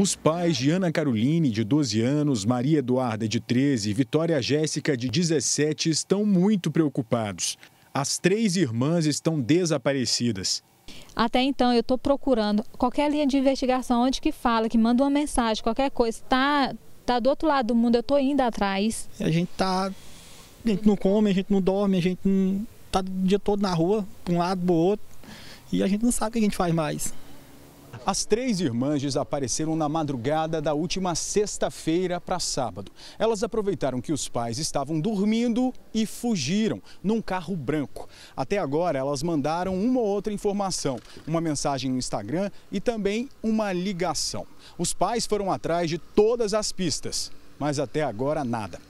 Os pais de Ana Caroline, de 12 anos, Maria Eduarda, de 13, e Vitória Jéssica, de 17, estão muito preocupados. As três irmãs estão desaparecidas. Até então eu estou procurando qualquer linha de investigação onde que fala, que manda uma mensagem, qualquer coisa. está tá do outro lado do mundo, eu estou indo atrás. A gente tá, a gente não come, a gente não dorme, a gente está tá o dia todo na rua, para um lado, para o outro, e a gente não sabe o que a gente faz mais. As três irmãs desapareceram na madrugada da última sexta-feira para sábado. Elas aproveitaram que os pais estavam dormindo e fugiram num carro branco. Até agora, elas mandaram uma ou outra informação, uma mensagem no Instagram e também uma ligação. Os pais foram atrás de todas as pistas, mas até agora nada.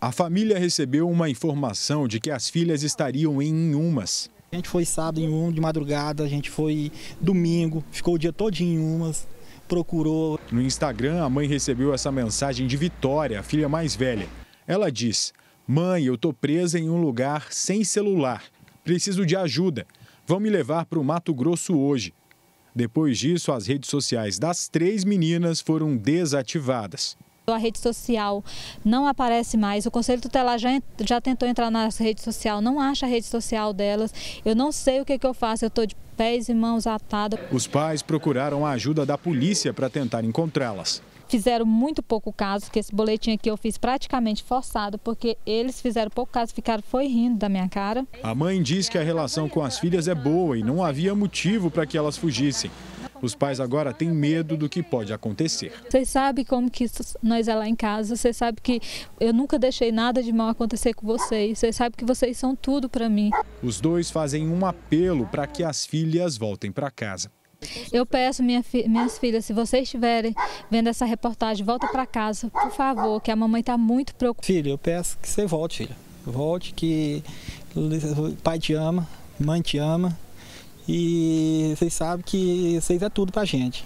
A família recebeu uma informação de que as filhas estariam em Inhumas, a gente foi sábado em um de madrugada, a gente foi domingo, ficou o dia todo em umas procurou. No Instagram, a mãe recebeu essa mensagem de Vitória, a filha mais velha. Ela diz: Mãe, eu tô presa em um lugar sem celular. Preciso de ajuda. Vão me levar para o Mato Grosso hoje. Depois disso, as redes sociais das três meninas foram desativadas. A rede social não aparece mais, o Conselho Tutelar já, já tentou entrar na rede social, não acha a rede social delas. Eu não sei o que, que eu faço, eu estou de pés e mãos atadas. Os pais procuraram a ajuda da polícia para tentar encontrá-las fizeram muito pouco caso, que esse boletim aqui eu fiz praticamente forçado, porque eles fizeram pouco caso, ficaram foi rindo da minha cara. A mãe diz que a relação com as filhas é boa e não havia motivo para que elas fugissem. Os pais agora têm medo do que pode acontecer. Vocês sabem como que nós é lá em casa, vocês sabem que eu nunca deixei nada de mal acontecer com vocês, vocês sabem que vocês são tudo para mim. Os dois fazem um apelo para que as filhas voltem para casa. Eu peço, minha fi, minhas filhas, se vocês estiverem vendo essa reportagem, volta para casa, por favor, que a mamãe está muito preocupada. Filho, eu peço que você volte, filha. Volte, que pai te ama, mãe te ama, e vocês sabem que vocês é tudo pra gente.